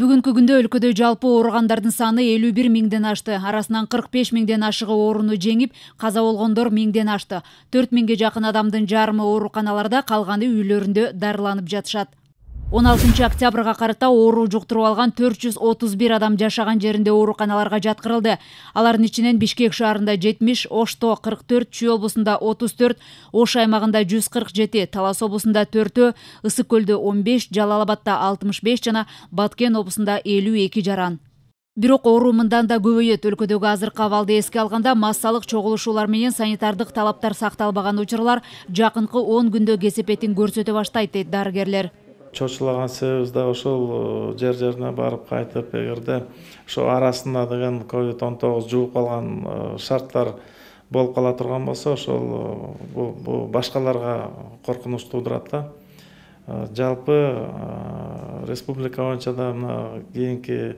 бүгүнкү күндө өлкөдө жалпы ооругандардын саны элүү бир миңден ашты арасынан кырк беш миңден ашыгы ооруну жеңип каза болгондор миңден ашты төрт миңге жакын адамдын жарымы ооруканаларда калганы үйлөрүндө дарыланып жатышат он алтынчы октябрга карата оору жуктуруп алган төрт жүз отуз бир адам жашаган жеринде ооруканаларга жаткырылды алардын ичинен бишкек шаарында жетимиш ошто кырк төрт чүй облусунда отуз төрт ош аймагында жүз кырк жети талас облусунда төртөө ысык көлдө он беш жалал абадда алтымыш беш жана баткен облусунда элүү эки жаран бирок оору мындан да көбөйөт өлкөдөгү азыркы абалды эске алганда массалык чогулушуулар менен санитардык талаптар сакталбаган учурлар жакынкы он күндө кесепетин көрсөтө баштайт дейт дарыгерлер чочулаган себебибиз да ошол э, жер жерине барып кайтып эгерде ошо арасында деген ковид он тогуз жугуп калган э, шарттар болуп кала турган болсо ошол э, бул башкаларга коркунуч туудурат да жалпы республика боюнча да мына кийинки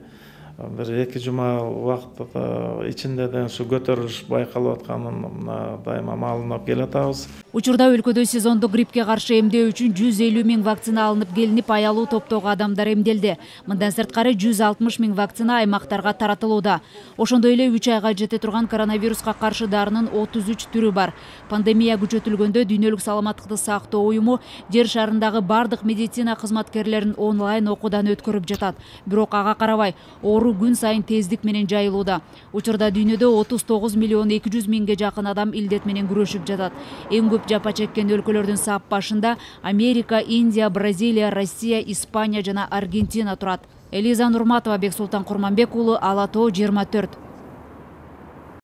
бир эки жума убакыт э, ичинде деген ушу көтөрүлүш байкалып атканын мына дайыма маалымдап кел атабыз учурда өлкөдө сезондук гриппке каршы эмдөө үчүн жүз элүү миң вакцина алынып келинип аялуу топтогу адамдар эмделди мындан сырткары жүз алтымыш миң вакцина аймактарга таратылууда ошондой эле үч айга жете турган коронавируска каршы дарынын отуз үч түрү бар пандемия күчөтүлгөндө дүйнөлүк саламаттыкты сактоо уюму жер шарындагы баардык медицина кызматкерлерин онлайн окуудан өткөрүп жатат бирок ага карабай оору оору күн сайын тездик менен жайылууда учурда дүйнөдө отуз тогуз миллион эки жүз миңге жакын адам илдет менен күрөшүп жатат эң көп жапа чеккен өлкөлөрдүн сап башында америка индия бразилия россия испания жана аргентина турат элиза нурматова бексултан курманбек уулу ала тоо жыйырма төрт